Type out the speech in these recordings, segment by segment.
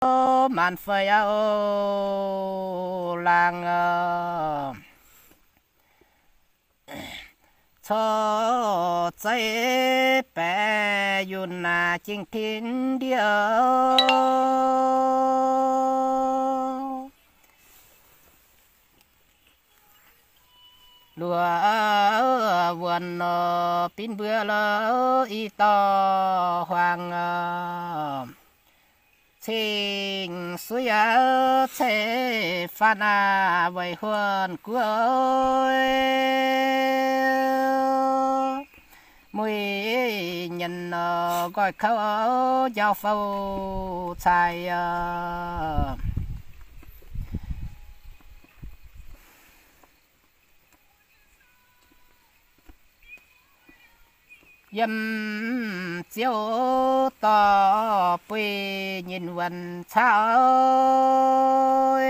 ô phơi ô lang cho trái bé yun na chinh thiên địa lúa vườn pin bữa lỡ y to hoàng ờ suy hồn của 情虽要切烦啊，为魂归。mỗi nhân gọi khâu giao phâu tài yếm chiếu to bê nhìn vần sao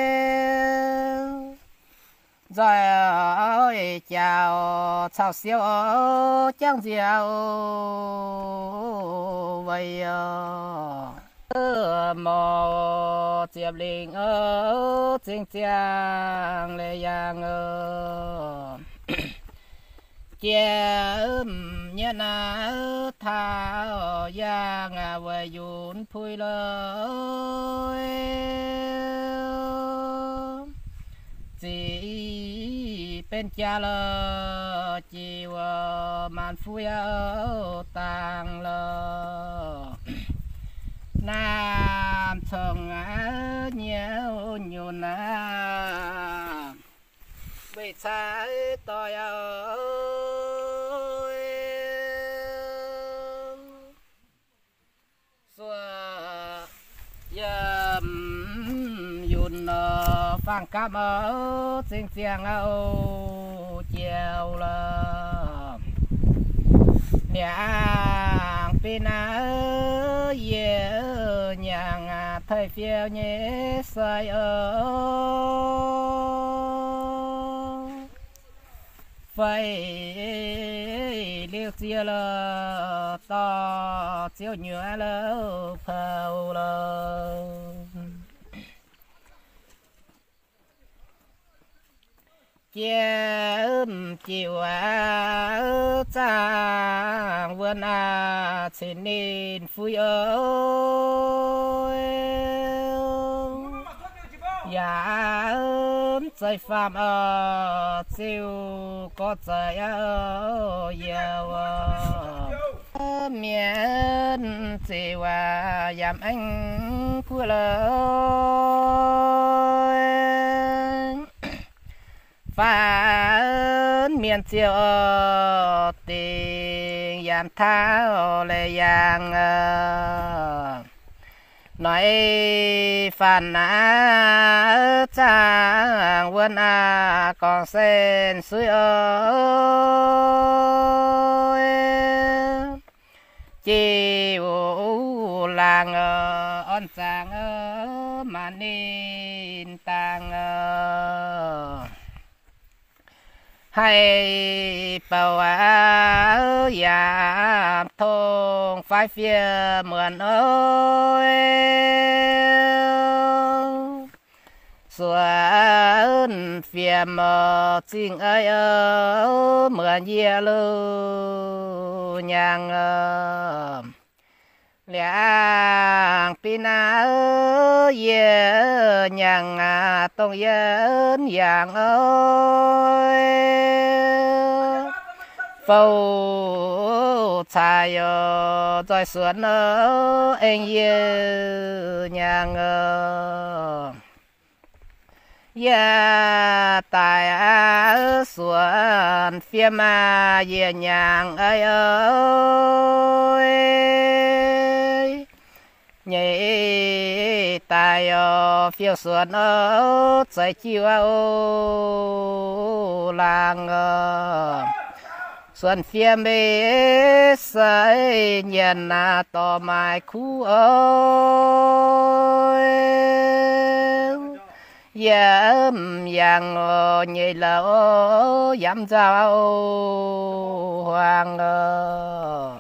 rồi chào chào siêu chẳng diệu vậy mò tiệp linh ơ chính chàng lê yang ơ chia ưm nhớ na tha ya ngà về yun phui lơ chỉ bên cha lơ chỉ màn phui tang lơ xa tôi ơi xua yếm yun ờ, phang cam ơ xin xiang ơ chiều là nhàng pina ơ ye nhàng thời phiêu nhé say ơ phải liêu chia là to chiếu nhựa là phao là chia ướm chiều á trang vườn à chỉ nên phui ơi dạ lớn chạy phàm ở chiều có chạy ở yêu miền chỉ hòa giảm anh của lời phản miền chiều tình giảm tháo lệ giang nói phản á cha quân à còn sen suối ơi chỉ u làng ơn sang ơ mà nên tàng ơi hay bảo á dạ thôn phái phía mượn ơi xuân phía mờ chinh ơi ơ mượn dìa lưu nhàng pin áo ơi nhàng à tông yên nhàng ơi phâu tài ở tại sườn ở anh yêu nhàng ơi ya tài ở dạ sườn phía mà yên nhàng ơi ơi nhị tài ở phía xuân ở trái chiều ô làng xuân phía mê sai nhận là tò mai khu ơi yếm yang nhảy là yếm giao hoàng ơi